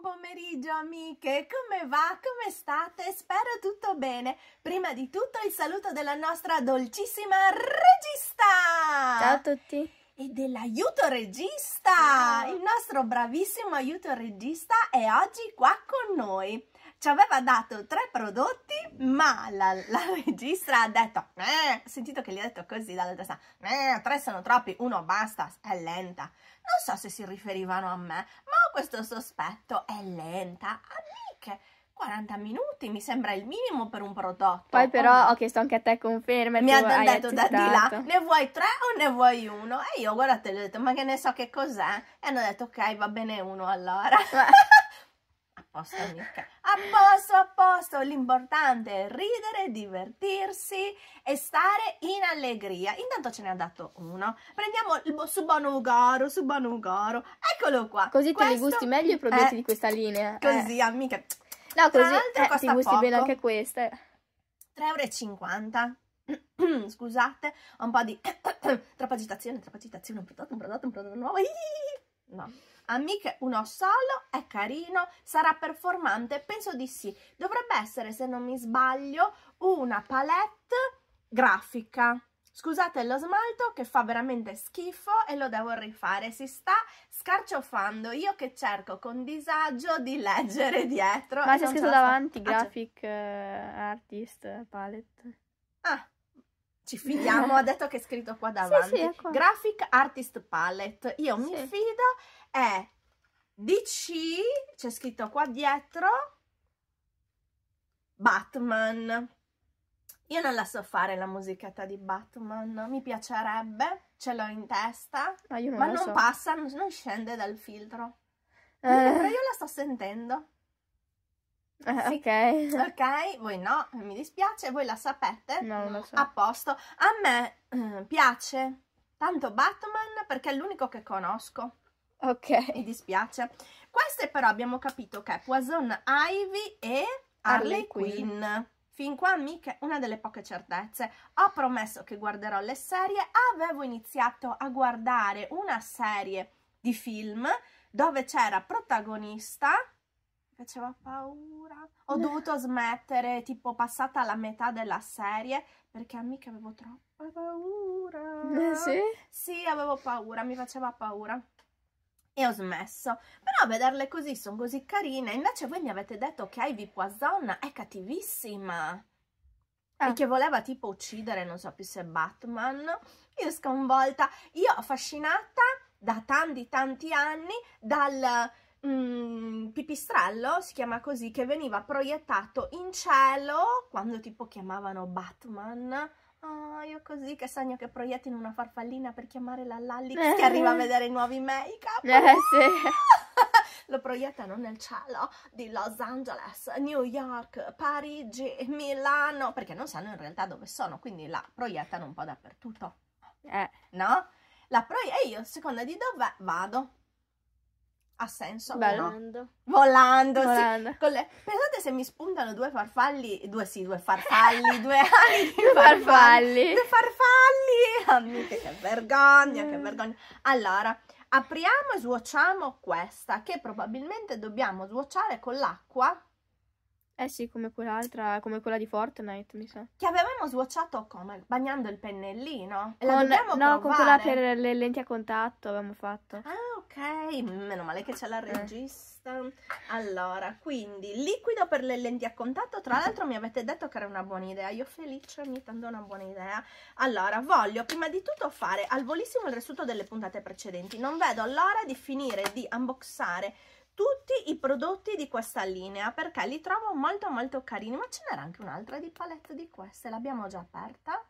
Buon pomeriggio amiche, come va? Come state? Spero tutto bene. Prima di tutto il saluto della nostra dolcissima regista! Ciao a tutti! E dell'aiuto regista! Ciao. Il nostro bravissimo aiuto regista è oggi qua con noi. Ci aveva dato tre prodotti, ma la, la regista ha detto, eh, sentito che gli ha detto così dall'altra stanza, eh, tre sono troppi, uno basta, è lenta. Non so se si riferivano a me, ma ho questo sospetto. È lenta. Amiche, 40 minuti mi sembra il minimo per un prodotto. Poi però oh, ho chiesto anche a te conferme. Mi hanno detto da di là, ne vuoi tre o ne vuoi uno? E io guardate, gli ho detto, ma che ne so che cos'è? E hanno detto, ok, va bene uno allora. posto, amica. A posto, a posto. L'importante è ridere, divertirsi e stare in allegria. Intanto ce ne ha dato uno. Prendiamo il bo Subanugaro, Subanugaro. Eccolo qua. Così Questo... te li gusti meglio i prodotti eh, di questa linea. Eh. Così, eh. amica. No, così eh, ti gusti poco. bene anche queste. 3,50 euro. Scusate, ho un po' di... troppa agitazione, troppa agitazione. Un prodotto, un prodotto, un prodotto nuovo. No. Amiche, uno solo è carino, sarà performante? Penso di sì. Dovrebbe essere, se non mi sbaglio, una palette grafica. Scusate lo smalto che fa veramente schifo e lo devo rifare, si sta scarciofando, io che cerco con disagio di leggere dietro. Ma c'è scritto davanti, sta... graphic ah, artist palette. Ah, ci fidiamo, ha detto che è scritto qua davanti. Sì, sì, qua. Graphic Artist Palette. Io sì. mi fido è DC, c'è scritto qua dietro, Batman. Io non la so fare la musichetta di Batman, mi piacerebbe, ce l'ho in testa, ah, non ma non so. passa, non scende dal filtro. Eh. Io la sto sentendo. Eh, sì. Ok. Ok, voi no, mi dispiace, voi la sapete. No, lo so. A posto. A me eh, piace tanto Batman perché è l'unico che conosco. Ok. Mi dispiace. Queste però abbiamo capito che è Poison Ivy e Harley, Quinn. Fin qua mica una delle poche certezze. Ho promesso che guarderò le serie, avevo iniziato a guardare una serie di film dove c'era protagonista faceva paura. Ho dovuto smettere, tipo passata la metà della serie, perché mica avevo troppa paura. Eh sì? Sì, avevo paura, mi faceva paura e ho smesso. Però a vederle così sono così carine, invece voi mi avete detto che Ivy Poison è cattivissima. Ah. E che voleva tipo uccidere, non so più se Batman. Io sconvolta, io affascinata da tanti tanti anni dal mm, pipistrello, si chiama così, che veniva proiettato in cielo quando tipo chiamavano Batman Ah, io così che sogno che proiettino una farfallina per chiamare la Lallix che eh. arriva a vedere i nuovi make-up. Eh, sì. Lo proiettano nel cielo di Los Angeles, New York, Parigi, Milano, perché non sanno in realtà dove sono, quindi la proiettano un po' dappertutto. Eh. No? La proie- e io, a seconda di dove vado? Ha senso? Bello. Volando. Volando, Volando. Sì. Le... Pensate se mi spuntano due farfalli, due sì, due farfalli, due ali due farfalli. Due farfalli! Amiche, che vergogna, mm. che vergogna. Allora, apriamo e svuociamo questa, che probabilmente dobbiamo svuociare con l'acqua. Eh sì, come quell'altra, come quella di Fortnite, mi sa. Che avevamo svuociato come? Bagnando il pennellino. Con, no, provare. con quella per le lenti a contatto avevamo fatto. Ah, ok, meno male che c'è la eh. regista. Allora, quindi liquido per le lenti a contatto, tra l'altro mi avete detto che era una buona idea, io felice mi tanto una buona idea. Allora, voglio prima di tutto fare al volissimo il riassunto delle puntate precedenti, non vedo l'ora di finire di unboxare tutti i prodotti di questa linea perché li trovo molto molto carini, ma ce n'era anche un'altra di palette di queste, l'abbiamo già aperta?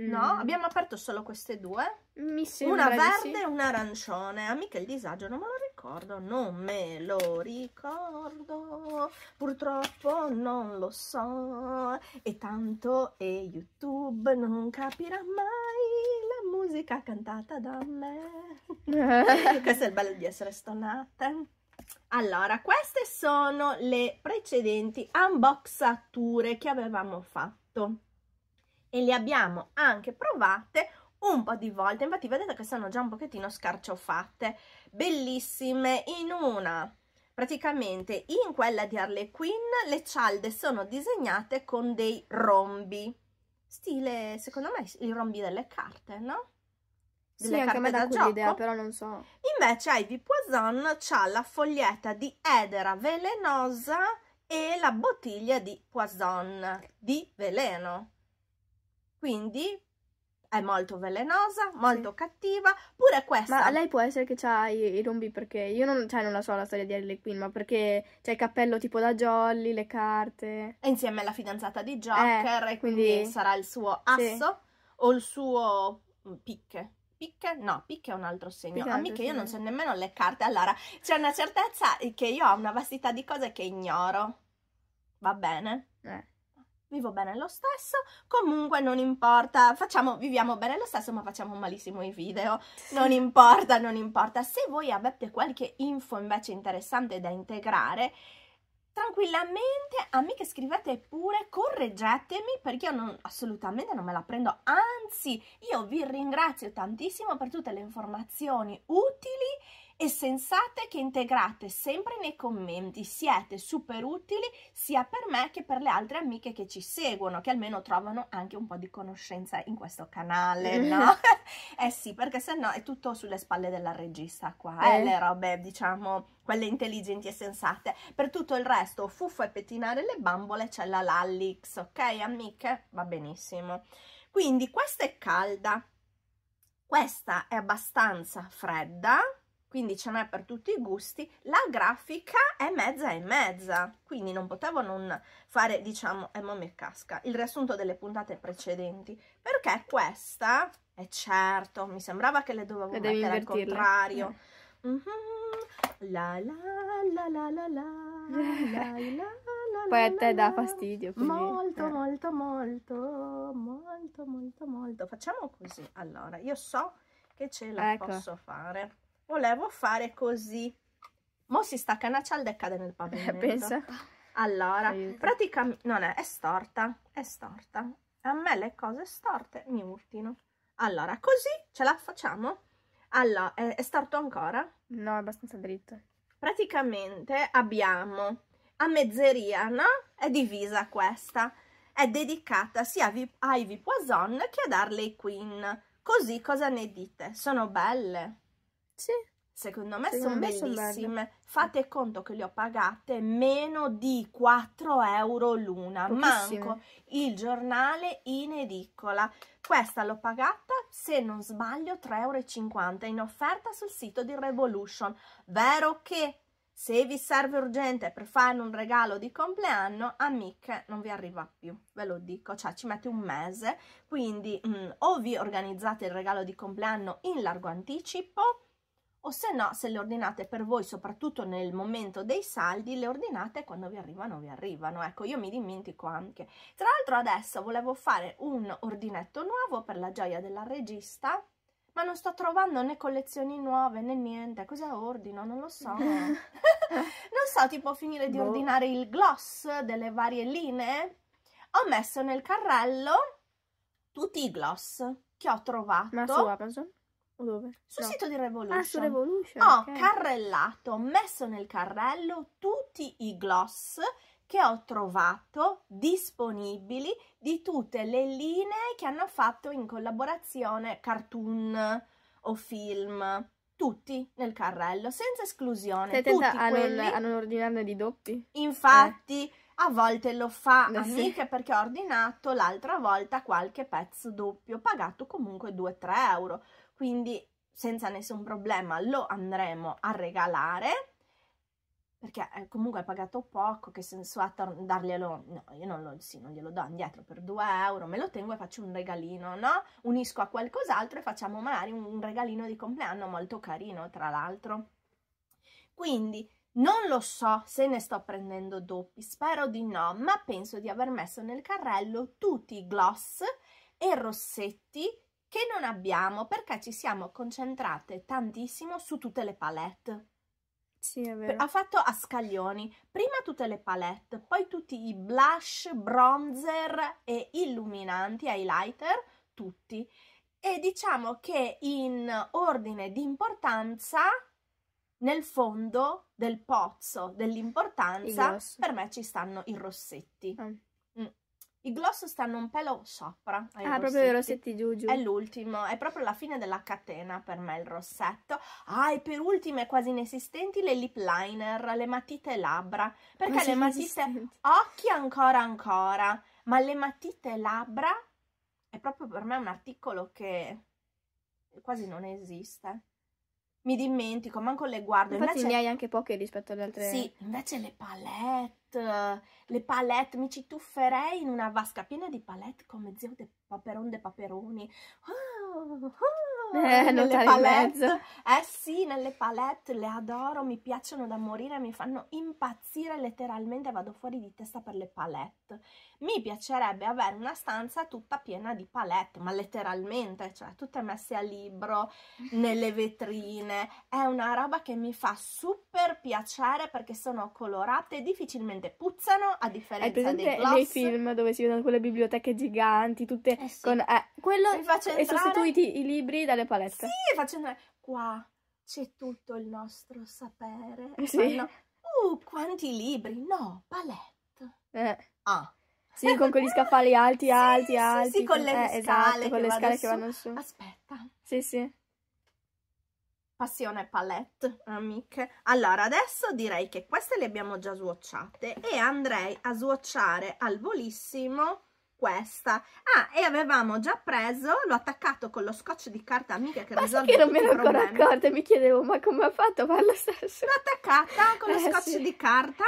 Mm. No, abbiamo aperto solo queste due. Mi sembra Una verde e sì. una arancione. Amica il disagio, non me lo ricordo. Non me lo ricordo. Purtroppo non lo so. E tanto e YouTube non capirà mai la musica cantata da me. Questo è il bello di essere stonate. Allora, queste sono le precedenti unboxature che avevamo fatto e le abbiamo anche provate un po' di volte, infatti vedete che sono già un pochettino scarciofatte, bellissime, in una praticamente in quella di Harley Quinn le cialde sono disegnate con dei rombi, stile secondo me i rombi delle carte, no? Delle sì, carte anche me da gioco. Idea, però non so. Invece Ivy Poison ha la foglietta di Edera velenosa e la bottiglia di Poison, di veleno. Quindi è molto velenosa, molto sì. cattiva, pure questa. Ma lei può essere che ha i, i rombi perché io non, cioè, non, la so la storia di Harley Quinn, ma perché c'è il cappello tipo da Jolly, le carte. E insieme alla fidanzata di Joker, eh, e quindi, quindi, sarà il suo asso sì. o il suo mm, picche. Picche? No, picche è un altro segno. Picche Amiche, io non so nemmeno le carte. Allora, c'è una certezza che io ho una vastità di cose che ignoro. Va bene? Eh vivo bene lo stesso, comunque non importa, facciamo, viviamo bene lo stesso ma facciamo malissimo i video, sì. non importa, non importa. Se voi avete qualche info invece interessante da integrare, tranquillamente, amiche scrivete pure, correggetemi perché io non, assolutamente non me la prendo, anzi io vi ringrazio tantissimo per tutte le informazioni utili e sensate che integrate sempre nei commenti. Siete super utili sia per me che per le altre amiche che ci seguono, che almeno trovano anche un po' di conoscenza in questo canale, mm. no? eh sì, perché sennò è tutto sulle spalle della regista qua, eh, eh. le robe, diciamo, quelle intelligenti e sensate. Per tutto il resto, fuffo e pettinare le bambole c'è la Lallix, ok amiche? Va benissimo. Quindi questa è calda, questa è abbastanza fredda, quindi ce n'è per tutti i gusti, la grafica è mezza e mezza, quindi non potevo non fare, diciamo, Emma me casca, il riassunto delle puntate precedenti, perché questa, è certo, mi sembrava che le dovevo le mettere al contrario. Mm -hmm. la la la la la la la la poi a te dà fastidio quindi... molto molto molto molto molto molto facciamo così allora io so che ce la ecco. posso fare volevo fare così. Mo si stacca una cialda e cade nel eh, pavimento. Eh, pensa. Allora, praticamente, non è, è storta, è storta. A me le cose storte mi urtino. Allora, così ce la facciamo? Allora, è, è storto ancora? No, è abbastanza dritto. Praticamente abbiamo a mezzeria, no? È divisa questa. È dedicata sia a Ivy Poison che ad Harley Quinn. Così cosa ne dite? Sono belle? Sì. Secondo me sono bellissime. Son Fate conto che le ho pagate meno di 4 euro l'una. Manco il giornale in edicola. Questa l'ho pagata, se non sbaglio, 3,50 euro in offerta sul sito di Revolution. Vero che se vi serve urgente per fare un regalo di compleanno, amiche, non vi arriva più, ve lo dico, cioè ci mette un mese, quindi mh, mm, o vi organizzate il regalo di compleanno in largo anticipo o se no se le ordinate per voi soprattutto nel momento dei saldi le ordinate quando vi arrivano vi arrivano ecco io mi dimentico anche tra l'altro adesso volevo fare un ordinetto nuovo per la gioia della regista ma non sto trovando né collezioni nuove né niente cosa ordino non lo so non so tipo finire di boh. ordinare il gloss delle varie linee ho messo nel carrello tutti i gloss che ho trovato ma su Amazon? O dove? Sul no. sito di Revolution. Ah, su Revolution. Ho okay. carrellato, messo nel carrello tutti i gloss che ho trovato disponibili di tutte le linee che hanno fatto in collaborazione cartoon o film. Tutti nel carrello, senza esclusione. Stai attenta a, quelli... non, a non ordinarne di doppi. Infatti... Eh a volte lo fa Beh, amiche sì. perché ho ordinato l'altra volta qualche pezzo doppio, pagato comunque 2-3 euro quindi senza nessun problema lo andremo a regalare perché eh, comunque ha pagato poco, che senso ha darglielo? No, io non, lo, sì, non glielo do indietro per 2 euro, me lo tengo e faccio un regalino, no? Unisco a qualcos'altro e facciamo magari un regalino di compleanno molto carino, tra l'altro. Quindi non lo so se ne sto prendendo doppi, spero di no, ma penso di aver messo nel carrello tutti i gloss e rossetti che non abbiamo perché ci siamo concentrate tantissimo su tutte le palette. Sì, è vero. Ha fatto a scaglioni, prima tutte le palette, poi tutti i blush, bronzer e illuminanti, highlighter, tutti. E diciamo che in ordine di importanza, nel fondo del pozzo dell'importanza, per me ci stanno i rossetti. Ah i gloss stanno un pelo sopra. Ah, rossetti. proprio i rossetti giù giù. È l'ultimo, è proprio la fine della catena per me il rossetto. Ah, e per ultime quasi inesistenti le lip liner, le matite labbra. Perché quasi le matite occhi ancora ancora, ma le matite labbra è proprio per me un articolo che quasi non esiste mi dimentico, manco le guardo. Infatti invece... ne hai anche poche rispetto alle altre. Sì, invece le palette, le palette, mi ci tufferei in una vasca piena di palette come zio de paperone de paperoni. Oh, oh eh, nelle palette. Eh sì, nelle palette le adoro, mi piacciono da morire, mi fanno impazzire letteralmente, vado fuori di testa per le palette. Mi piacerebbe avere una stanza tutta piena di palette, ma letteralmente, cioè tutte messe a libro, nelle vetrine. È una roba che mi fa super piacere perché sono colorate, difficilmente puzzano, a differenza dei gloss. nei film dove si vedono quelle biblioteche giganti, tutte eh sì. con... Eh, Quello mi fa e sostituiti i libri dalle le palette. Sì, facendo... Qua c'è tutto il nostro sapere. Sì. No. Uh, quanti libri. No, palette. Eh. Ah. Sì, con quegli scaffali alti, alti, sì, alti. Sì, sì, con, le eh, scale, esatto, con le scale su. che vanno su. Aspetta. Sì, sì. Passione palette, amiche. Allora, adesso direi che queste le abbiamo già swatchate e andrei a swatchare al volissimo questa ah e avevamo già preso l'ho attaccato con lo scotch di carta amica che ma risolve che non me ne ero ancora accorta mi chiedevo ma come ha fatto a fare stesso l'ho attaccata con eh, lo scotch sì. di carta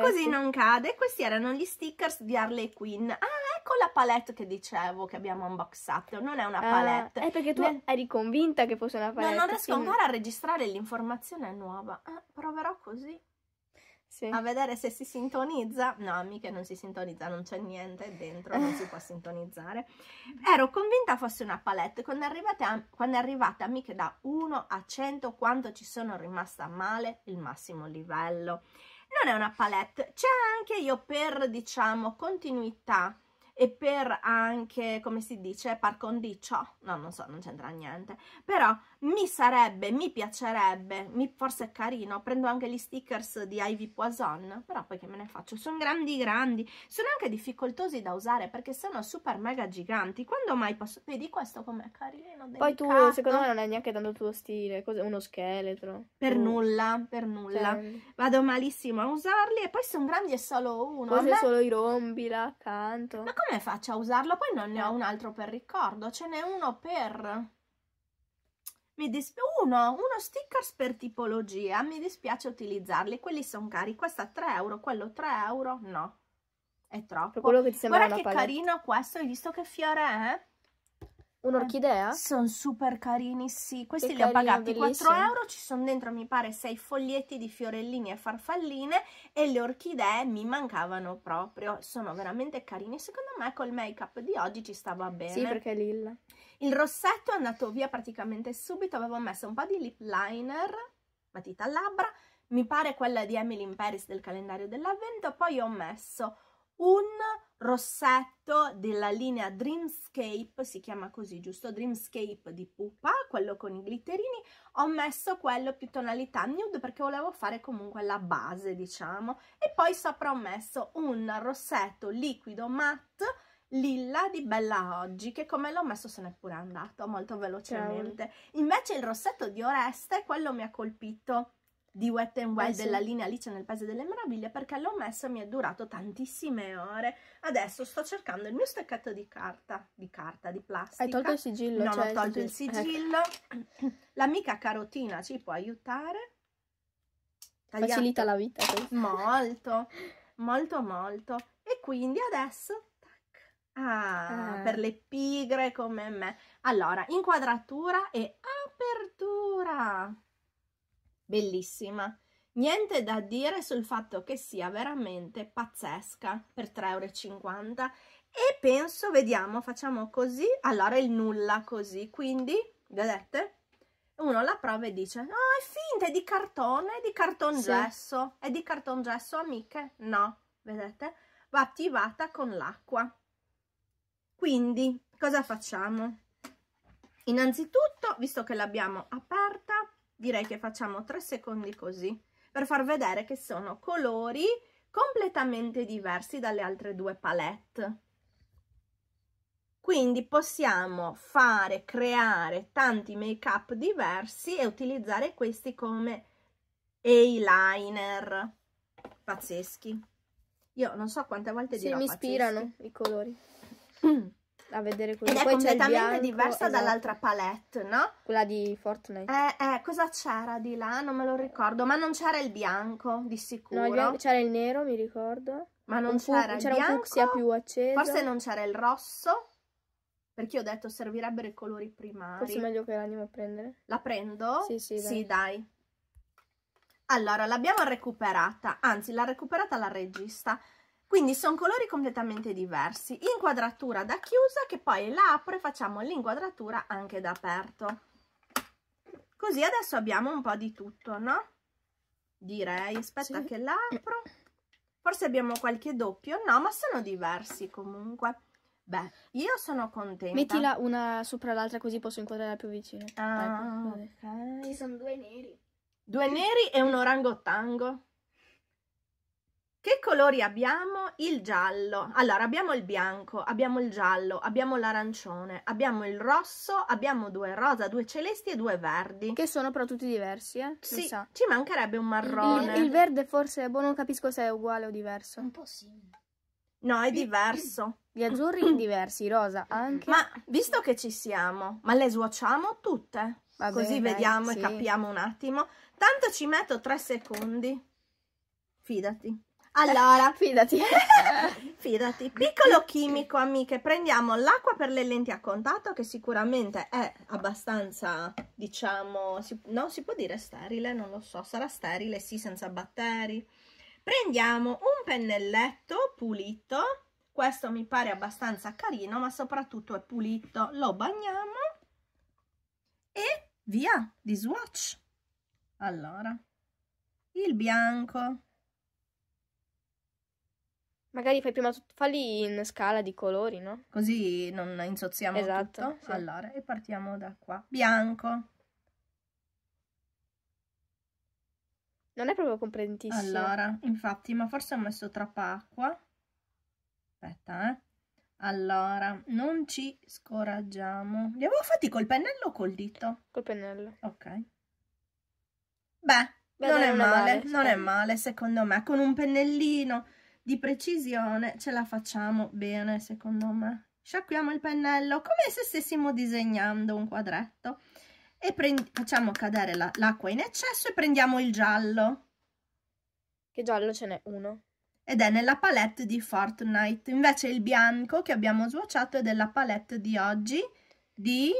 così non cade questi erano gli stickers di Harley Quinn ah ecco la palette che dicevo che abbiamo unboxato non è una ah, palette ah, è perché tu ne... eri convinta che fosse una palette no non riesco quindi... ancora a registrare l'informazione nuova ah, proverò così sì. a vedere se si sintonizza. No, amiche, non si sintonizza, non c'è niente dentro, non si può sintonizzare. Ero convinta fosse una palette. Quando arrivate, a, quando arrivate, amiche, da 1 a 100, quanto ci sono rimasta male, il massimo livello. Non è una palette, c'è anche io per, diciamo, continuità e per anche, come si dice, par condicio, no non so, non c'entra niente, però mi sarebbe, mi piacerebbe, mi, forse è carino, prendo anche gli stickers di Ivy Poison, però poi che me ne faccio, sono grandi grandi, sono anche difficoltosi da usare perché sono super mega giganti, quando mai posso, vedi questo com'è carino, delicato. Poi tu secondo me non è neanche tanto tuo stile, uno scheletro. Per uh. nulla, per nulla, sì. Cioè. vado malissimo a usarli e poi sono grandi e solo uno. Forse me... solo i rombi là accanto. Ma come come faccio a usarlo, poi non ne ho eh. un altro per ricordo, ce n'è uno per... Mi disp- uno, uno stickers per tipologia, mi dispiace utilizzarli, quelli sono cari, questo a 3 euro, quello 3 euro, no, è troppo. Guarda che paletta. carino questo, hai visto che fiore è? Un'orchidea? Sono super carini, sì. Questi che li ho pagati bellissimo. 4 euro, ci sono dentro mi pare 6 foglietti di fiorellini e farfalline e le orchidee mi mancavano proprio. Sono veramente carini. Secondo me col make-up di oggi ci stava bene. Sì, perché è lilla. Il rossetto è andato via praticamente subito, avevo messo un po' di lip liner, matita a labbra, mi pare quella di Emily in Paris del calendario dell'avvento, poi ho messo un rossetto della linea Dreamscape, si chiama così, giusto? Dreamscape di pupa, quello con i glitterini. Ho messo quello più tonalità nude perché volevo fare comunque la base, diciamo. E poi sopra ho messo un rossetto liquido matte Lilla di Bella Oggi, che come l'ho messo se n'è pure andato molto velocemente. Invece il rossetto di Oreste, quello mi ha colpito di Wet n Wild eh sì. della linea Alice nel Paese delle Meraviglie perché l'ho messo e mi è durato tantissime ore. Adesso sto cercando il mio stacchetto di carta, di carta, di plastica. Hai tolto il sigillo? Non cioè ho tolto il sigillo. Ecco. L'amica carotina ci può aiutare. Tagliato. Facilita la vita. Così. Molto, molto, molto. E quindi adesso Ah, ah, per le pigre come me. Allora, inquadratura e apertura bellissima. Niente da dire sul fatto che sia veramente pazzesca per 3,50 euro. E penso, vediamo, facciamo così, allora il nulla così, quindi, vedete? Uno la prova e dice, no, è finta, è di cartone, è di cartongesso, sì. è di cartongesso, amiche? No, vedete? Va attivata con l'acqua. Quindi, cosa facciamo? Innanzitutto, visto che l'abbiamo aperta, direi che facciamo tre secondi così per far vedere che sono colori completamente diversi dalle altre due palette quindi possiamo fare creare tanti make up diversi e utilizzare questi come eyeliner pazzeschi io non so quante volte sì, dirò mi pazzeschi. ispirano i colori a vedere quello. Ed è completamente diversa esatto. dall'altra palette, no? Quella di Fortnite. Eh, eh cosa c'era di là? Non me lo ricordo, ma non c'era il bianco, di sicuro. No, c'era il nero, mi ricordo. Ma non c'era il bianco. C'era un più acceso. Forse non c'era il rosso. Perché ho detto servirebbero i colori primari. Forse è meglio che l'andiamo a prendere. La prendo? Sì, sì, dai. Sì, dai. Allora, l'abbiamo recuperata, anzi l'ha recuperata la regista quindi sono colori completamente diversi inquadratura da chiusa che poi la apro e facciamo l'inquadratura anche da aperto così adesso abbiamo un po' di tutto no? direi aspetta sì. che la apro forse abbiamo qualche doppio no ma sono diversi comunque Beh, io sono contenta. Mettila una sopra l'altra così posso inquadrare più vicino. Ah, ecco, ok. Ci sono due neri. Due neri e un orangotango. Che colori abbiamo? Il giallo. Allora, abbiamo il bianco, abbiamo il giallo, abbiamo l'arancione, abbiamo il rosso, abbiamo due rosa, due celesti e due verdi. Che sono però tutti diversi, eh? Sì, ci mancherebbe un marrone. Il, il, il verde forse, boh, non capisco se è uguale o diverso. Un po' simile. No, è diverso. Gli azzurri diversi, rosa anche. Ma visto che ci siamo, ma le swatchiamo tutte? Vabbè, Così dai, vediamo sì. e capiamo un attimo. Tanto ci metto tre secondi. Fidati. Allora, fidati. fidati. Piccolo chimico, amiche, prendiamo l'acqua per le lenti a contatto che sicuramente è abbastanza, diciamo, si, no, si può dire sterile, non lo so, sarà sterile, sì, senza batteri. Prendiamo un pennelletto pulito, questo mi pare abbastanza carino, ma soprattutto è pulito, lo bagniamo e via, di swatch. Allora, il bianco Magari fai prima tutto, falli in scala di colori, no? Così non insozziamo esatto, tutto. Sì. Allora, e partiamo da qua. Bianco. Non è proprio comprendentissimo. Allora, infatti, ma forse ho messo troppa acqua. Aspetta, eh. Allora, non ci scoraggiamo. Li avevo fatti col pennello o col dito? Col pennello. Ok. Beh, Beh non, è male, male, non è male, secondo me. Con un pennellino di precisione ce la facciamo bene secondo me sciacquiamo il pennello come se stessimo disegnando un quadretto e facciamo cadere l'acqua la in eccesso e prendiamo il giallo che giallo ce n'è uno ed è nella palette di Fortnite invece il bianco che abbiamo swatchato è della palette di oggi di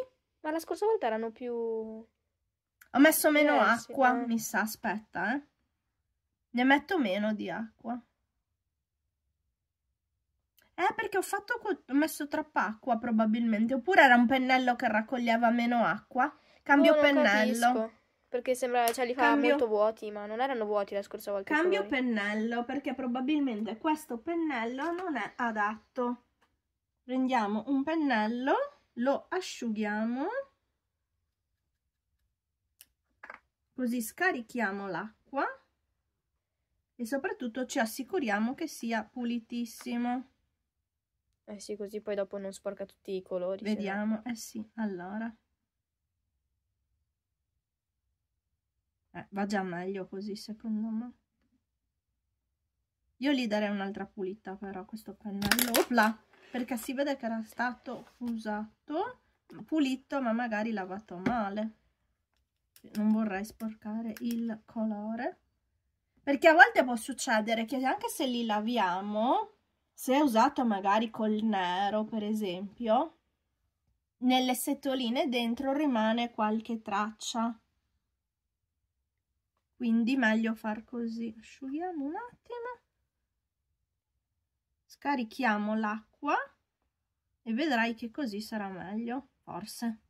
ma la scorsa volta erano più ho messo meno diversi, acqua eh. mi sa aspetta eh ne metto meno di acqua è eh, perché ho, fatto, ho messo troppa acqua probabilmente, oppure era un pennello che raccoglieva meno acqua. Cambio oh, pennello. Capisco, perché sembra, cioè li fa Cambio... molto vuoti, ma non erano vuoti la scorsa volta. Cambio fuori. pennello, perché probabilmente questo pennello non è adatto. Prendiamo un pennello, lo asciughiamo. Così scarichiamo l'acqua e soprattutto ci assicuriamo che sia pulitissimo. Eh sì, così poi dopo non sporca tutti i colori. Vediamo, eh sì, allora. Eh, va già meglio così, secondo me. Io gli darei un'altra pulita, però, questo pennello. Opla! Perché si vede che era stato usato, pulito, ma magari lavato male. Non vorrei sporcare il colore. Perché a volte può succedere che anche se li laviamo, se è usata magari col nero, per esempio, nelle setoline dentro rimane qualche traccia. Quindi meglio far così. Asciughiamo un attimo. Scarichiamo l'acqua e vedrai che così sarà meglio, forse.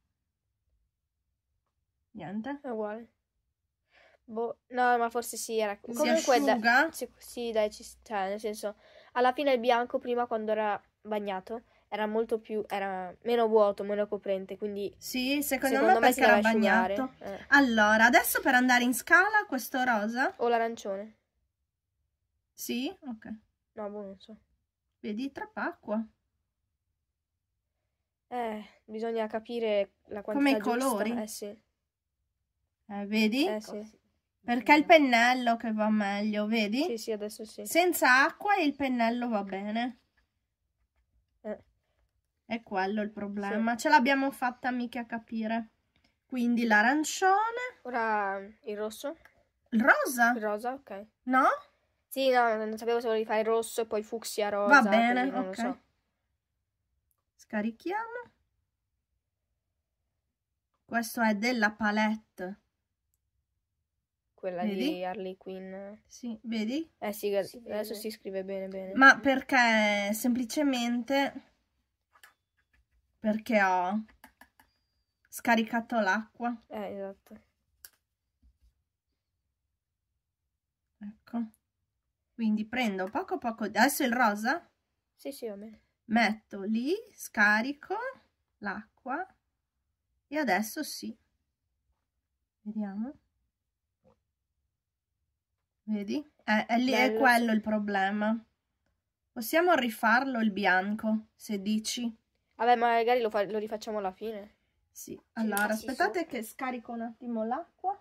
Niente? È uguale. Boh, no, ma forse sì, era... Si Comunque, da... sì, sì, dai, ci... cioè, nel senso alla fine il bianco, prima quando era bagnato, era molto più era meno vuoto, meno coprente, quindi Sì, secondo, secondo me, me era bagnato. Eh. Allora, adesso per andare in scala questo rosa o l'arancione? Sì, ok. No, boh, non so. Vedi trapacqua. Eh, bisogna capire la quantità Come i colori. Giusta. Eh sì. Eh, vedi? Eh sì. Perché è il pennello che va meglio, vedi? Sì, sì, adesso sì. Senza acqua il pennello va bene. Eh. È quello il problema. Sì. Ce l'abbiamo fatta mica a capire. Quindi l'arancione. Ora il rosso. Il rosa? Il rosa, ok. No? Sì, no, non sapevo se volevi fare il rosso e poi fucsia rosa. Va bene, ok. So. Scarichiamo. Questo è della palette quella vedi? di Harley Quinn. Sì, vedi? Eh sì, si adesso vede. si scrive bene bene. Ma perché semplicemente perché ho scaricato l'acqua. Eh, esatto. Ecco. Quindi prendo poco poco, adesso il rosa? Sì, sì, va Metto lì, scarico l'acqua e adesso sì. Vediamo. Vedi? Eh, è, lì, è quello il problema. Possiamo rifarlo il bianco, se dici. Vabbè, magari lo, lo rifacciamo alla fine. Sì, allora aspettate su. che scarico un attimo l'acqua.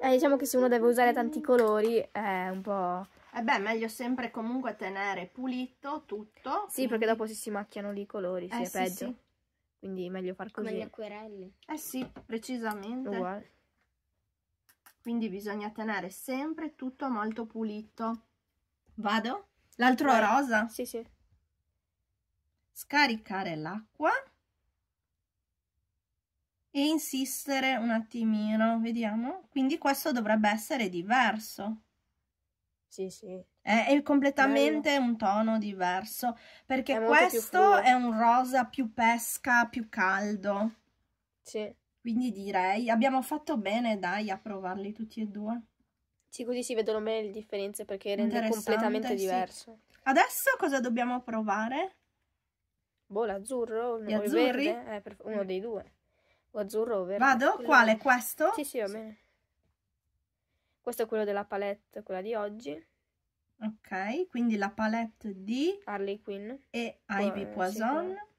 Eh, diciamo che se uno deve usare tanti colori è un po'... Eh beh, meglio sempre comunque tenere pulito tutto. Sì, quindi... perché dopo si, si macchiano lì i colori, eh, sì, è peggio. Sì. Quindi meglio far così. Come le acquerelli. Eh sì, precisamente. Uguale quindi bisogna tenere sempre tutto molto pulito. Vado? L'altro Vai. rosa? Sì, sì. Scaricare l'acqua e insistere un attimino, vediamo. Quindi questo dovrebbe essere diverso. Sì, sì. È, è completamente Bello. un tono diverso, perché è questo è un rosa più pesca, più caldo. Sì. Quindi direi abbiamo fatto bene, dai, a provarli tutti e due. Sì, così si vedono bene le differenze perché rende completamente sì. diverso. Adesso cosa dobbiamo provare? Boh, l'azzurro, il azzurri? verde, eh, per... uno dei due. O azzurro o verde. Vado? Quello... Quale? Questo? Sì, sì, va bene. Questo è quello della palette, quella di oggi. Ok, quindi la palette di... Harley Quinn. E Ivy Poison. Sì,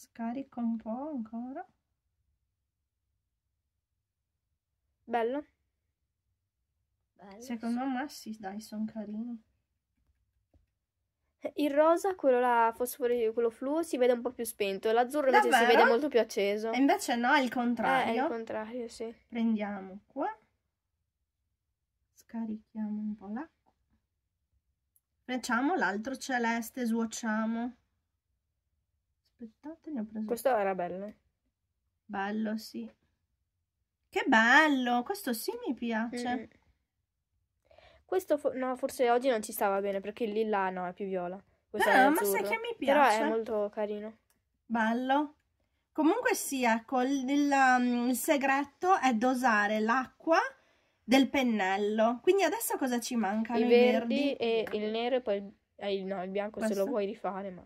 scarico un po' ancora bello, bello secondo sì. me sì dai sono carini il rosa, quello là fosfori, quello fluo, si vede un po' più spento. L'azzurro invece Davvero? si vede molto più acceso. E invece no, è il contrario. Eh, è il contrario, sì. Prendiamo qua. Scarichiamo un po' l'acqua. Facciamo l'altro celeste, swatchiamo aspettate, ne ho preso. Questo era bello. Bello, sì. Che bello! Questo sì mi piace. Mm. Questo, fo no, forse oggi non ci stava bene, perché il lilla no, è più viola. Questo no, eh, ma sai che mi piace? Però è molto carino. Bello. Comunque sì, ecco, il, il, um, il segreto è dosare l'acqua del pennello. Quindi adesso cosa ci manca? I, verdi, verdi, e il nero e poi il, eh, no, il bianco Questo? se lo vuoi rifare, ma...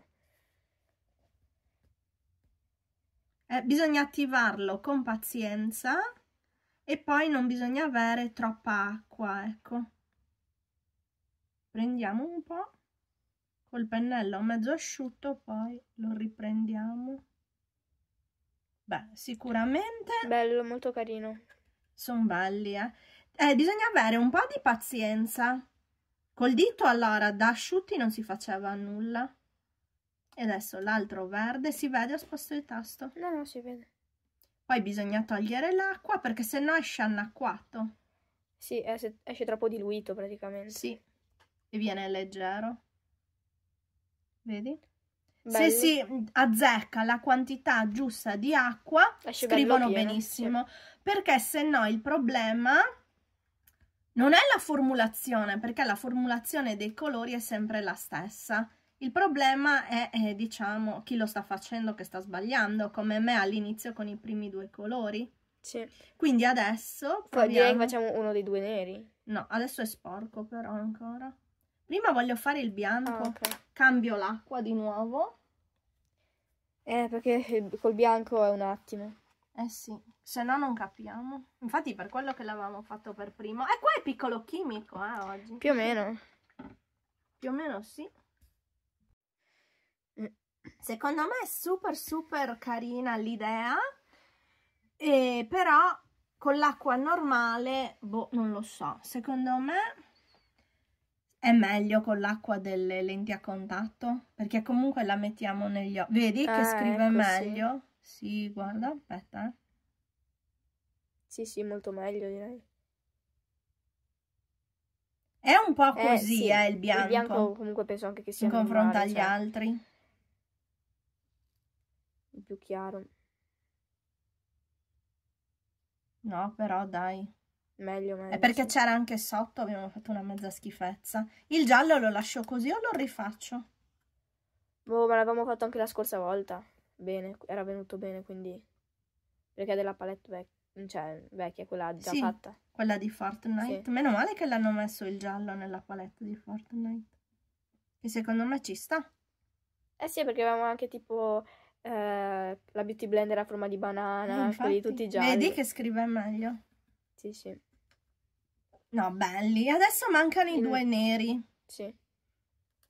eh, bisogna attivarlo con pazienza e poi non bisogna avere troppa acqua, ecco. Prendiamo un po' col pennello mezzo asciutto, poi lo riprendiamo. Beh, sicuramente... Bello, molto carino. Sono belli, eh? eh? Bisogna avere un po' di pazienza. Col dito allora da asciutti non si faceva nulla e adesso l'altro verde si vede o sposto il tasto? No, no, si vede. Poi bisogna togliere l'acqua perché sennò esce annacquato. Sì, esce, troppo diluito praticamente. Sì, e viene leggero. Vedi? Belli. Se si azzecca la quantità giusta di acqua, esce scrivono pieno, benissimo. Sì. Perché sennò il problema non è la formulazione, perché la formulazione dei colori è sempre la stessa il problema è, eh, diciamo, chi lo sta facendo che sta sbagliando, come me all'inizio con i primi due colori. Sì. Quindi adesso... Proviamo... Poi direi facciamo uno dei due neri. No, adesso è sporco però ancora. Prima voglio fare il bianco. Ah, okay. Cambio l'acqua di nuovo. Eh, perché col bianco è un attimo. Eh sì, se no non capiamo. Infatti per quello che l'avevamo fatto per primo. E eh, qua è piccolo chimico, eh, oggi. Più o meno. Più o meno sì secondo me è super super carina l'idea e però con l'acqua normale boh non lo so secondo me è meglio con l'acqua delle lenti a contatto perché comunque la mettiamo negli occhi vedi che eh, scrive ecco, meglio sì. sì. guarda aspetta eh. sì sì molto meglio direi è un po' eh, così eh, sì. eh il bianco il bianco comunque penso anche che sia in confronto normale, agli cioè... altri più chiaro. No, però dai. Meglio, meglio. È perché c'era anche sotto, abbiamo fatto una mezza schifezza. Il giallo lo lascio così o lo rifaccio? Boh, ma l'avevamo fatto anche la scorsa volta. Bene, era venuto bene, quindi... Perché è della palette vecchia, cioè vecchia, quella già sì, fatta. quella di Fortnite. Sì. Meno male che l'hanno messo il giallo nella palette di Fortnite. Che secondo me ci sta. Eh sì, perché avevamo anche tipo eh, la beauty blender a forma di banana, eh, Infatti, quelli tutti gialli. Vedi che scrive meglio. Sì, sì. No, belli. Adesso mancano i, i mm. due neri. Sì.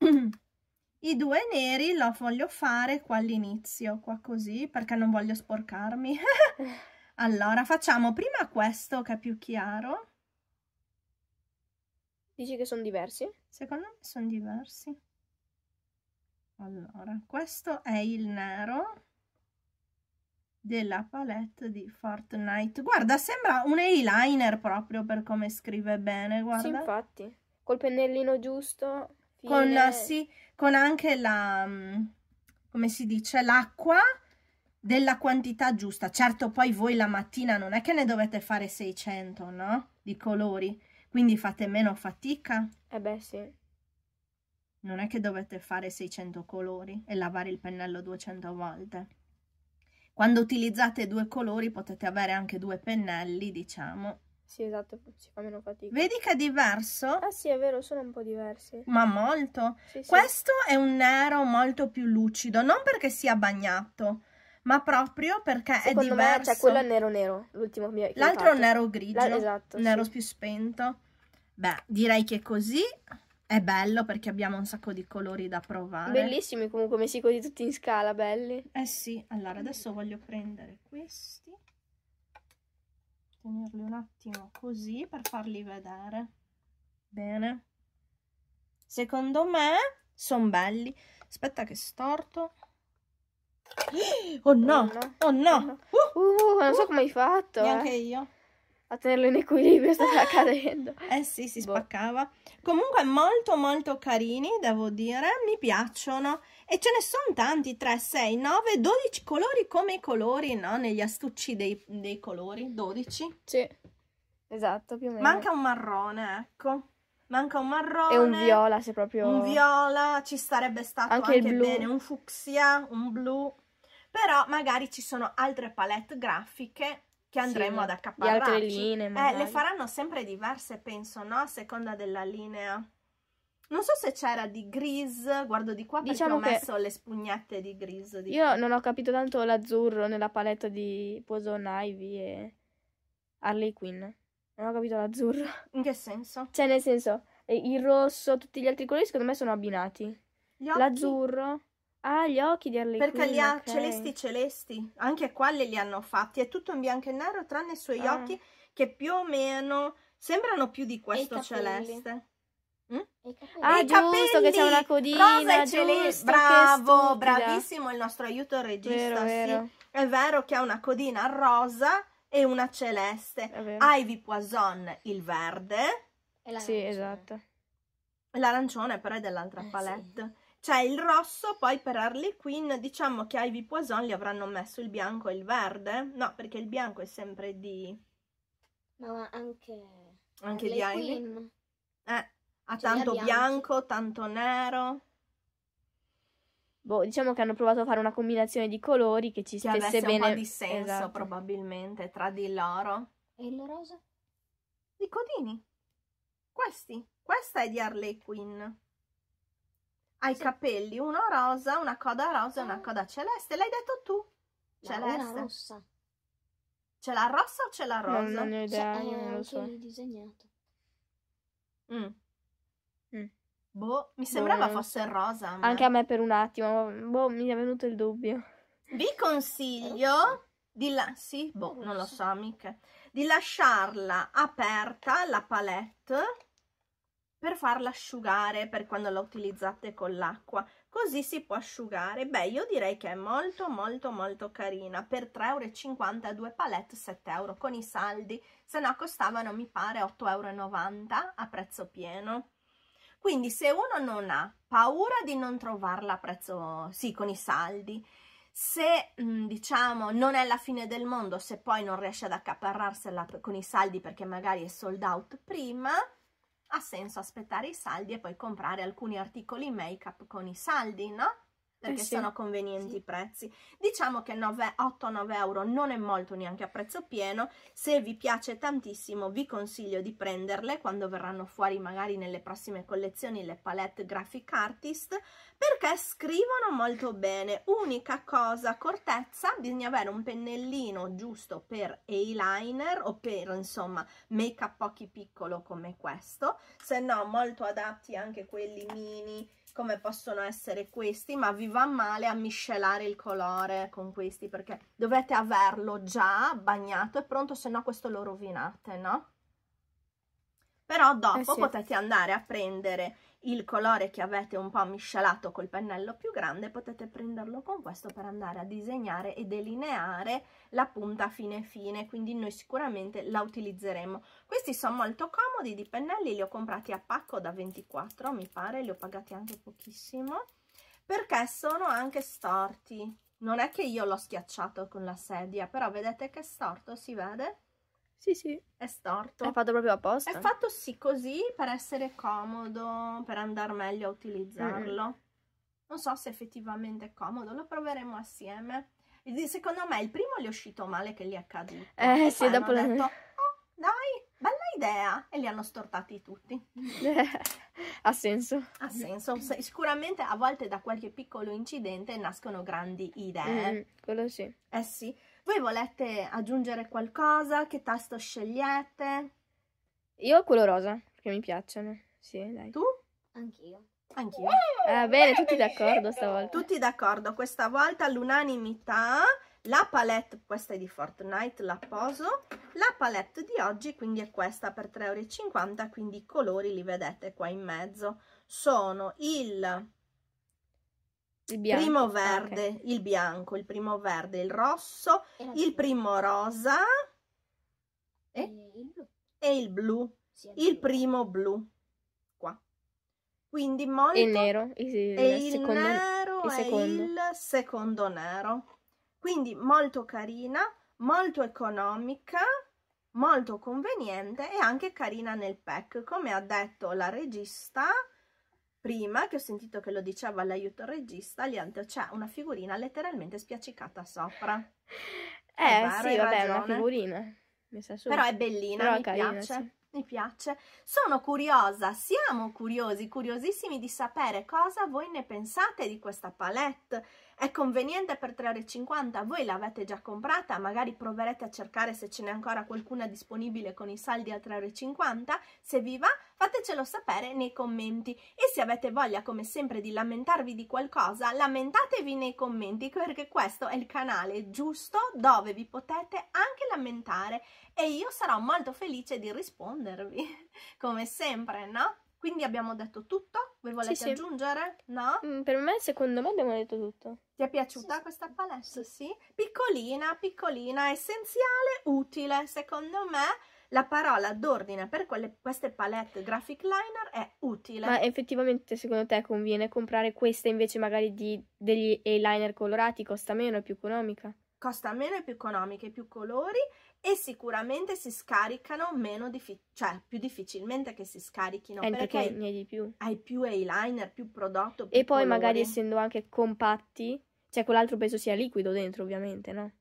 I due neri lo voglio fare qua all'inizio, qua così, perché non voglio sporcarmi. allora, facciamo prima questo che è più chiaro. Dici che sono diversi? Secondo me sono diversi allora questo è il nero della palette di Fortnite guarda sembra un eyeliner proprio per come scrive bene guarda sì, infatti col pennellino giusto fine... con, sì, con anche la mm, come si dice l'acqua della quantità giusta. Certo, poi voi la mattina non è che ne dovete fare 600, no? Di colori, quindi fate meno fatica. Eh beh, sì. Non è che dovete fare 600 colori e lavare il pennello 200 volte. Quando utilizzate due colori potete avere anche due pennelli, diciamo. Sì, esatto, si fa meno fatica. Vedi che è diverso? Ah sì, è vero, sono un po' diversi. Ma molto. Sì, sì. Questo è un nero molto più lucido, non perché sia bagnato, ma proprio perché Secondo è diverso. Me, cioè, quello è nero nero, l'ultimo mio. L'altro è nero grigio, esatto, nero sì. più spento. Beh, direi che così è bello perché abbiamo un sacco di colori da provare. Bellissimi comunque messi così tutti in scala, belli. Eh sì, allora adesso voglio prendere questi. Tenerli un attimo così per farli vedere. Bene. Secondo me sono belli. Aspetta che storto. Oh no, oh no. Oh no. Oh no. Uh, uh, non so uh, come hai fatto. Neanche eh. io a tenerlo in equilibrio, stava cadendo. Eh sì, si boh. spaccava. Comunque molto molto carini, devo dire, mi piacciono. E ce ne sono tanti, 3, 6, 9, 12 colori come i colori, no? Negli astucci dei, dei colori, 12. Sì, esatto, più o meno. Manca un marrone, ecco. Manca un marrone. E un viola, se proprio... Un viola, ci sarebbe stato anche, anche bene un fucsia, un blu. Però magari ci sono altre palette grafiche che andremo sì, ad accaparrarci. Le altre linee, magari. eh, le faranno sempre diverse, penso, no? A seconda della linea. Non so se c'era di Grease, guardo di qua diciamo perché ho messo le spugnette di Grease. Di io qua. non ho capito tanto l'azzurro nella paletta di Poison Ivy e Harley Quinn. Non ho capito l'azzurro. In che senso? Cioè, nel senso, il rosso, tutti gli altri colori secondo me sono abbinati. L'azzurro Ah, gli occhi di Harley Perché Quinn, li ha okay. celesti celesti, anche quelli li hanno fatti, è tutto in bianco e nero tranne i suoi ah. occhi che più o meno sembrano più di questo celeste. Mm? Ah, e giusto che c'è una codina rosa e celeste. Bravo, bravissimo il nostro aiuto regista. Vero, sì. vero. È vero che ha una codina rosa e una celeste. Ivy Poison il verde. E Sì, esatto. L'arancione però è dell'altra eh, palette. Sì c'è il rosso, poi per Harley Quinn diciamo che a Ivy Poison gli avranno messo il bianco e il verde, no perché il bianco è sempre di... Ma anche... Anche Harley di Ivy? Queen. Eh, ha cioè, tanto bianco, tanto nero. Boh, diciamo che hanno provato a fare una combinazione di colori che ci stesse che bene. un po' di senso esatto. probabilmente tra di loro. E il rosa? I codini. Questi. Questa è di Harley Quinn. Ha i sì. capelli, uno rosa, una coda rosa e una ah. coda celeste. L'hai detto tu? Celeste. No, rossa. C'è la rossa o c'è la rosa? Non, ho idea, cioè, eh, non lo so. disegnato. Mm. Mm. Boh, mi boh, sembrava boh, fosse rosa. Ma... Anche a me per un attimo, boh, mi è venuto il dubbio. Vi consiglio di, la... sì, boh, so. so, di lasciarla aperta la palette per farla asciugare per quando la utilizzate con l'acqua così si può asciugare beh io direi che è molto molto molto carina per 3,50 euro due palette 7 euro con i saldi se no costavano mi pare 8,90 euro a prezzo pieno quindi se uno non ha paura di non trovarla a prezzo sì con i saldi se mm, diciamo non è la fine del mondo se poi non riesce ad accaparrarsela con i saldi perché magari è sold out prima ha senso aspettare i saldi e poi comprare alcuni articoli in make up con i saldi, no? Eh perché eh sì, sono convenienti sì. i prezzi. Diciamo che 8-9 euro non è molto neanche a prezzo pieno, se vi piace tantissimo vi consiglio di prenderle quando verranno fuori magari nelle prossime collezioni le palette graphic artist, perché scrivono molto bene. Unica cosa, accortezza, bisogna avere un pennellino giusto per eyeliner o per insomma make up pochi piccolo come questo, se no molto adatti anche quelli mini come possono essere questi, ma vi va male a miscelare il colore con questi perché dovete averlo già bagnato e pronto, se no questo lo rovinate, no? Però eh, dopo eh sì. potete andare a prendere il colore che avete un po' miscelato col pennello più grande potete prenderlo con questo per andare a disegnare e delineare la punta fine fine quindi noi sicuramente la utilizzeremo questi sono molto comodi di pennelli li ho comprati a pacco da 24 mi pare li ho pagati anche pochissimo perché sono anche storti non è che io l'ho schiacciato con la sedia però vedete che storto si vede sì, sì. È storto. È fatto proprio apposta. È fatto sì così per essere comodo, per andare meglio a utilizzarlo. Mm. Non so se effettivamente è comodo, lo proveremo assieme. Secondo me il primo gli è uscito male che gli è accaduto. Eh sì, dopo l'hanno detto, oh, dai, bella idea! E li hanno stortati tutti. ha senso. Ha senso. Sicuramente a volte da qualche piccolo incidente nascono grandi idee. Mm, quello sì. Eh sì. Voi volete aggiungere qualcosa? Che tasto scegliete? Io quello rosa, perché mi piacciono. Sì, dai. Tu? Anch'io. Anch'io. Eh, bene, tutti d'accordo stavolta. Tutti d'accordo. Questa volta all'unanimità la palette, questa è di Fortnite, la poso. La palette di oggi quindi è questa per 3,50 euro, quindi i colori li vedete qua in mezzo. Sono il il bianco. Primo ah, verde, okay. il bianco, il primo verde, il rosso, il primo rosa eh? e il blu. Sì, il, il primo blu. Qua. Quindi molto... E il nero. Il, e il secondo, nero il secondo. il secondo nero. Quindi molto carina, molto economica, molto conveniente e anche carina nel pack. Come ha detto la regista prima che ho sentito che lo diceva l'aiuto regista, gli dentro c'è una figurina letteralmente spiaccicata sopra. Eh vero, sì, vabbè, ragione. una figurina. Però è bellina, Però mi carina, piace. Sì. Mi piace. Sono curiosa, siamo curiosi, curiosissimi di sapere cosa voi ne pensate di questa palette. È conveniente per 3,50 Voi l'avete già comprata, magari proverete a cercare se ce n'è ancora qualcuna disponibile con i saldi a 3,50 Se vi va, fatecelo sapere nei commenti e se avete voglia come sempre di lamentarvi di qualcosa lamentatevi nei commenti perché questo è il canale giusto dove vi potete anche lamentare e io sarò molto felice di rispondervi come sempre no? Quindi abbiamo detto tutto? Voi volete sì, aggiungere? No? Mm, per me, secondo me, abbiamo detto tutto. Ti è piaciuta sì. questa palestra? Sì. Piccolina, piccolina, essenziale, utile, secondo me la parola d'ordine per quelle, queste palette graphic liner è utile. Ma effettivamente secondo te conviene comprare queste invece magari di, degli eyeliner colorati? Costa meno, è più economica? Costa meno, è più economica, più colori e sicuramente si scaricano meno cioè più difficilmente che si scarichino perché, perché ne hai di più. Hai più eyeliner, più prodotto, più E poi colori. magari essendo anche compatti, cioè quell'altro peso sia liquido dentro ovviamente, no?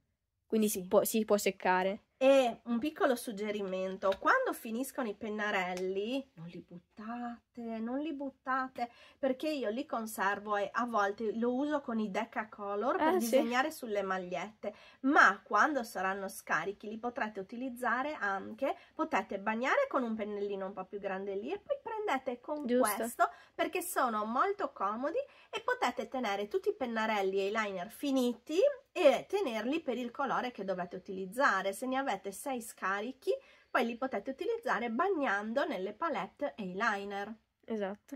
Quindi sì. si, può, si può seccare. E un piccolo suggerimento, quando finiscono i pennarelli, non li buttate, non li buttate, perché io li conservo e a volte lo uso con i decacolor per eh, disegnare sì. sulle magliette, ma quando saranno scarichi li potrete utilizzare anche, potete bagnare con un pennellino un po' più grande lì e poi prendete con Giusto. questo perché sono molto comodi e potete tenere tutti i pennarelli e i liner finiti e tenerli per il colore che dovete utilizzare. Se ne avete 6 scarichi, poi li potete utilizzare bagnando nelle palette e i liner. Esatto.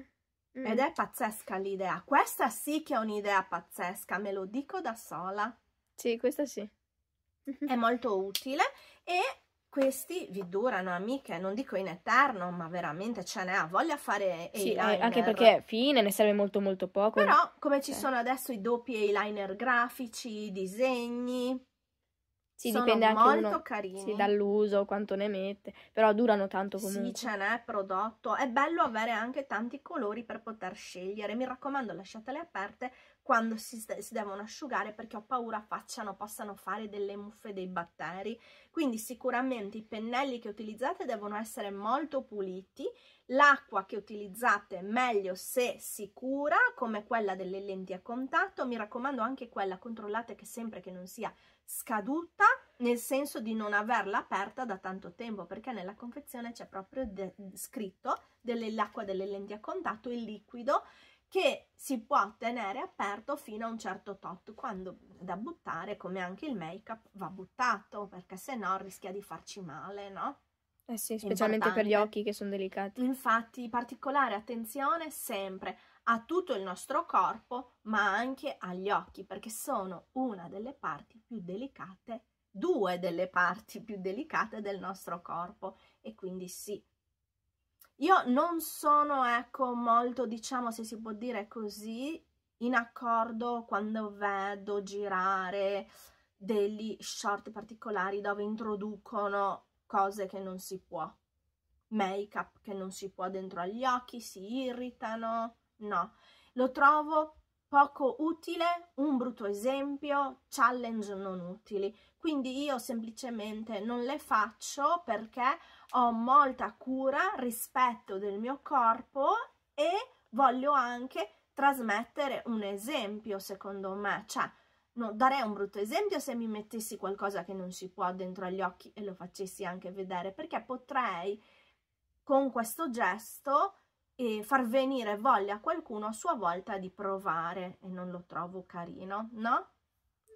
Mm. Ed è pazzesca l'idea. Questa sì che è un'idea pazzesca, me lo dico da sola. Sì, questa sì. è molto utile e questi vi durano amiche, non dico in eterno, ma veramente ce n'è, voglia fare sì, anche perché fine, ne serve molto molto poco. Però come ci sì. sono adesso i doppi eyeliner grafici, i disegni, sì, sono dipende anche molto carini. Sì, dall'uso, quanto ne mette, però durano tanto comunque. Sì, ce n'è prodotto, è bello avere anche tanti colori per poter scegliere, mi raccomando lasciatele aperte quando si, si, devono asciugare perché ho paura facciano, possano fare delle muffe dei batteri. Quindi sicuramente i pennelli che utilizzate devono essere molto puliti, l'acqua che utilizzate meglio se sicura, come quella delle lenti a contatto, mi raccomando anche quella controllate che sempre che non sia scaduta, nel senso di non averla aperta da tanto tempo, perché nella confezione c'è proprio de scritto dell'acqua delle lenti a contatto, il liquido, che si può tenere aperto fino a un certo tot, quando da buttare, come anche il make-up, va buttato, perché se no rischia di farci male, no? Eh sì, specialmente Importante. per gli occhi che sono delicati. Infatti, particolare attenzione sempre a tutto il nostro corpo, ma anche agli occhi, perché sono una delle parti più delicate, due delle parti più delicate del nostro corpo. E quindi sì, io non sono, ecco, molto, diciamo, se si può dire così, in accordo quando vedo girare degli short particolari dove introducono cose che non si può. Make up che non si può dentro agli occhi, si irritano, no. Lo trovo poco utile, un brutto esempio, challenge non utili. Quindi io semplicemente non le faccio perché ho molta cura, rispetto del mio corpo e voglio anche trasmettere un esempio, secondo me. Cioè, no, darei un brutto esempio se mi mettessi qualcosa che non si può dentro agli occhi e lo facessi anche vedere, perché potrei con questo gesto e far venire voglia a qualcuno a sua volta di provare e non lo trovo carino, no?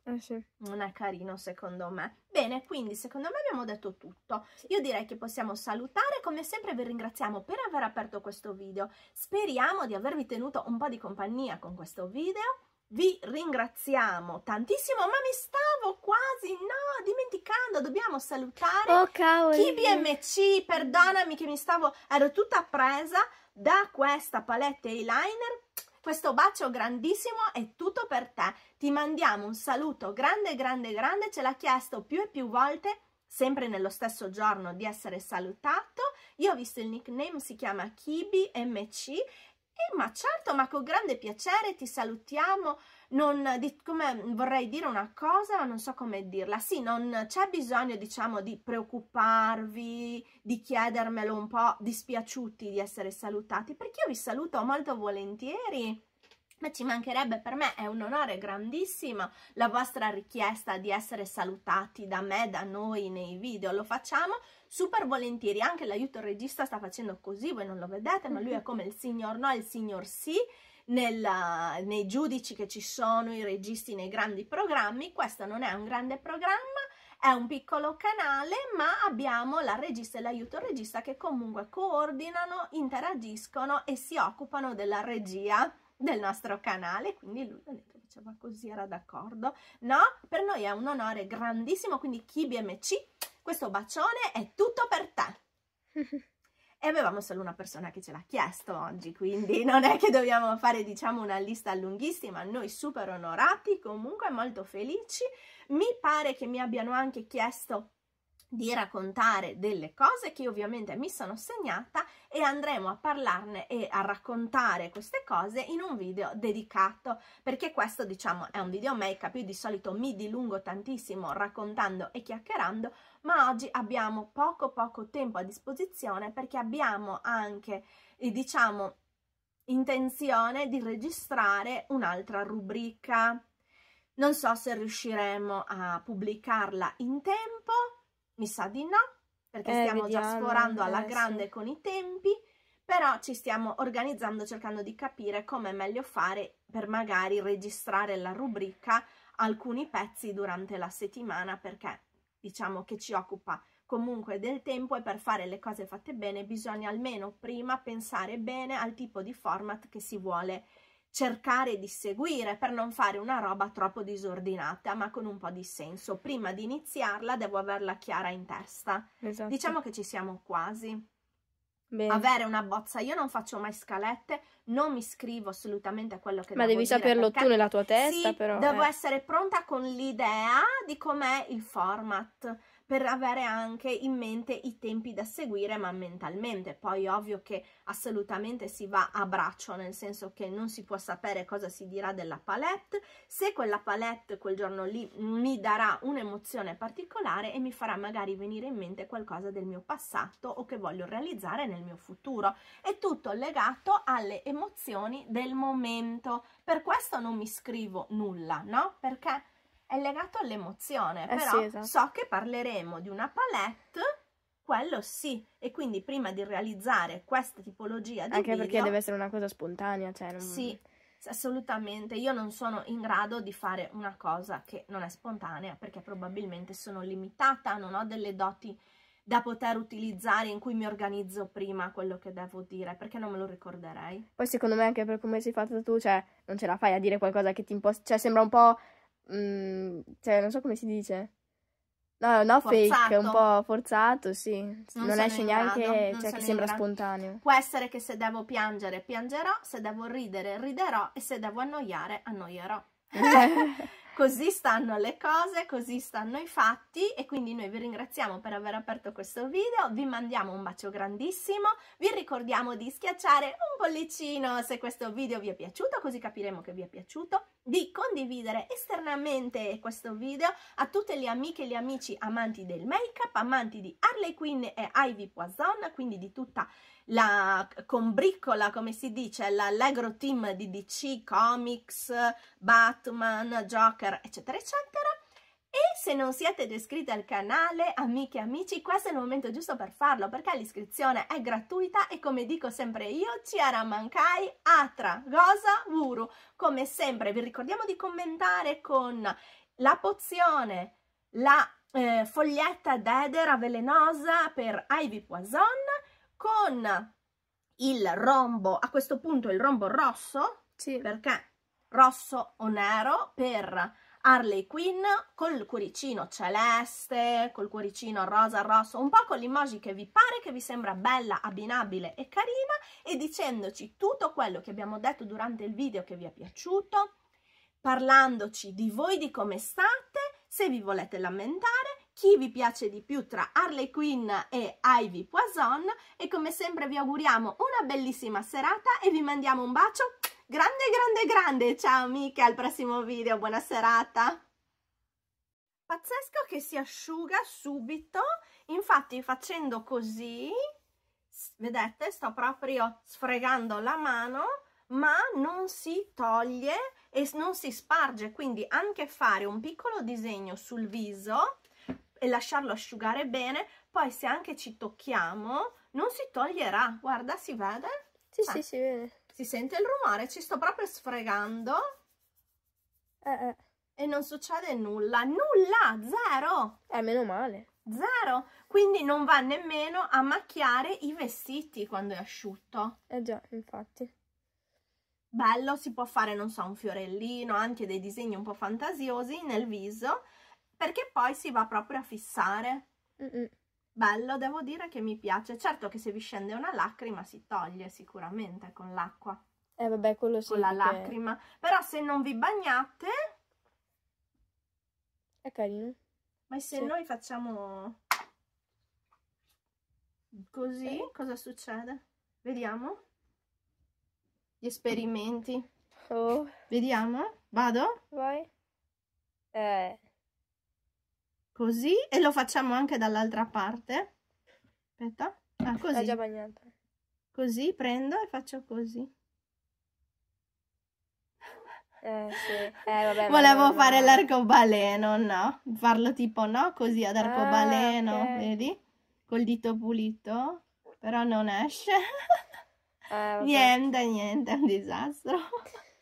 Eh sì. Non è carino secondo me. Bene, quindi secondo me abbiamo detto tutto. Io direi che possiamo salutare, come sempre vi ringraziamo per aver aperto questo video. Speriamo di avervi tenuto un po' di compagnia con questo video. Vi ringraziamo tantissimo, ma mi stavo quasi, no, dimenticando, dobbiamo salutare oh, KBMC, perdonami che mi stavo, ero tutta presa, da questa palette eyeliner questo bacio grandissimo è tutto per te ti mandiamo un saluto grande grande grande ce l'ha chiesto più e più volte sempre nello stesso giorno di essere salutato io ho visto il nickname si chiama Kibi MC eh, ma certo, ma con grande piacere ti salutiamo. Non, di, come, vorrei dire una cosa, ma non so come dirla. Sì, non c'è bisogno, diciamo, di preoccuparvi, di chiedermelo un po' dispiaciuti di essere salutati, perché io vi saluto molto volentieri. Ma ci mancherebbe per me, è un onore grandissimo la vostra richiesta di essere salutati da me, da noi nei video, lo facciamo super volentieri, anche l'aiuto regista sta facendo così, voi non lo vedete, ma lui è mhm. come il signor no e il signor sì, nella, nei giudici che ci sono, i registi nei grandi programmi, questo non è un grande programma, è un piccolo canale, ma abbiamo la regista e l'aiuto regista che comunque coordinano, interagiscono e si occupano della regia del nostro canale, quindi lui ha detto diceva cioè, così, era d'accordo, no? Per noi è un onore grandissimo, quindi KBMC, questo bacione è tutto per te. e avevamo solo una persona che ce l'ha chiesto oggi, quindi non è che dobbiamo fare diciamo una lista lunghissima, noi super onorati, comunque molto felici, mi pare che mi abbiano anche chiesto di raccontare delle cose che ovviamente mi sono segnata e andremo a parlarne e a raccontare queste cose in un video dedicato perché questo diciamo è un video make up io di solito mi dilungo tantissimo raccontando e chiacchierando ma oggi abbiamo poco poco tempo a disposizione perché abbiamo anche eh, diciamo intenzione di registrare un'altra rubrica non so se riusciremo a pubblicarla in tempo mi sa di no, perché eh, stiamo vediamo, già sforando alla grande sì. con i tempi, però ci stiamo organizzando cercando di capire come è meglio fare per magari registrare la rubrica alcuni pezzi durante la settimana perché diciamo che ci occupa comunque del tempo e per fare le cose fatte bene bisogna almeno prima pensare bene al tipo di format che si vuole cercare di seguire per non fare una roba troppo disordinata ma con un po' di senso. Prima di iniziarla devo averla chiara in testa. Esatto. Diciamo che ci siamo quasi. Bene. Avere una bozza, io non faccio mai scalette, non mi scrivo assolutamente a quello che Ma devo devi saperlo tu nella tua testa, sì, però. Devo eh. essere pronta con l'idea di com'è il format per avere anche in mente i tempi da seguire ma mentalmente. Poi ovvio che assolutamente si va a braccio, nel senso che non si può sapere cosa si dirà della palette, se quella palette quel giorno lì mi darà un'emozione particolare e mi farà magari venire in mente qualcosa del mio passato o che voglio realizzare nel mio futuro. È tutto legato alle emozioni del momento. Per questo non mi scrivo nulla, no? Perché è legato all'emozione, eh però sì, esatto. so che parleremo di una palette, quello sì, e quindi prima di realizzare questa tipologia di Anche video, perché deve essere una cosa spontanea, cioè non... Sì, assolutamente, io non sono in grado di fare una cosa che non è spontanea, perché probabilmente sono limitata, non ho delle doti da poter utilizzare in cui mi organizzo prima quello che devo dire perché non me lo ricorderei poi secondo me anche per come sei fatta tu cioè non ce la fai a dire qualcosa che ti imposta cioè sembra un po' mh, mm, cioè non so come si dice. No, no forzato. fake, un po' forzato, sì. Non, non esce neanche, grado, cioè che sembra grado. spontaneo. Può essere che se devo piangere, piangerò, se devo ridere, riderò e se devo annoiare, annoierò. Così stanno le cose, così stanno i fatti e quindi noi vi ringraziamo per aver aperto questo video, vi mandiamo un bacio grandissimo, vi ricordiamo di schiacciare un pollicino se questo video vi è piaciuto, così capiremo che vi è piaciuto, di condividere esternamente questo video a tutte le amiche e gli amici amanti del make-up, amanti di Harley Quinn e Ivy Poison, quindi di tutta la la combriccola, come si dice, l'allegro team di DC, Comics, Batman, Joker, eccetera, eccetera. E se non siete iscritti al canale, amiche e amici, questo è il momento giusto per farlo, perché l'iscrizione è gratuita e come dico sempre io, Ciara Mancai, Atra, Gosa, Wuru. Come sempre vi ricordiamo di commentare con la pozione, la eh, foglietta d'edera velenosa per Ivy Poison, con il rombo, a questo punto il rombo rosso, sì. perché rosso o nero per Harley Quinn col cuoricino celeste, col cuoricino rosa rosso, un po' con l'emoji che vi pare, che vi sembra bella, abbinabile e carina e dicendoci tutto quello che abbiamo detto durante il video che vi è piaciuto, parlandoci di voi, di come state, se vi volete lamentare chi vi piace di più tra Harley Quinn e Ivy Poison e come sempre vi auguriamo una bellissima serata e vi mandiamo un bacio grande grande grande ciao amiche al prossimo video buona serata pazzesco che si asciuga subito infatti facendo così vedete sto proprio sfregando la mano ma non si toglie e non si sparge quindi anche fare un piccolo disegno sul viso e lasciarlo asciugare bene, poi se anche ci tocchiamo non si toglierà, guarda si vede? Sì, eh. sì, ah. si vede. Si sente il rumore, ci sto proprio sfregando. Eh, eh. E non succede nulla, nulla, zero. Eh, meno male. Zero, quindi non va nemmeno a macchiare i vestiti quando è asciutto. Eh già, infatti. Bello, si può fare, non so, un fiorellino, anche dei disegni un po' fantasiosi nel viso perché poi si va proprio a fissare. Mm -mm. Bello, devo dire che mi piace. Certo che se vi scende una lacrima si toglie sicuramente con l'acqua. Eh vabbè, quello sì. Con la perché... lacrima. Però se non vi bagnate... È carino. Ma se sì. noi facciamo così, eh. cosa succede? Vediamo. Gli esperimenti. Oh. Vediamo. Vado? Vai. Eh così e lo facciamo anche dall'altra parte aspetta ah, così. già bagnata così prendo e faccio così eh, sì. eh, vabbè, volevo vabbè, fare l'arcobaleno no farlo tipo no così ad ah, arcobaleno ah, okay. vedi col dito pulito però non esce eh, niente niente è un disastro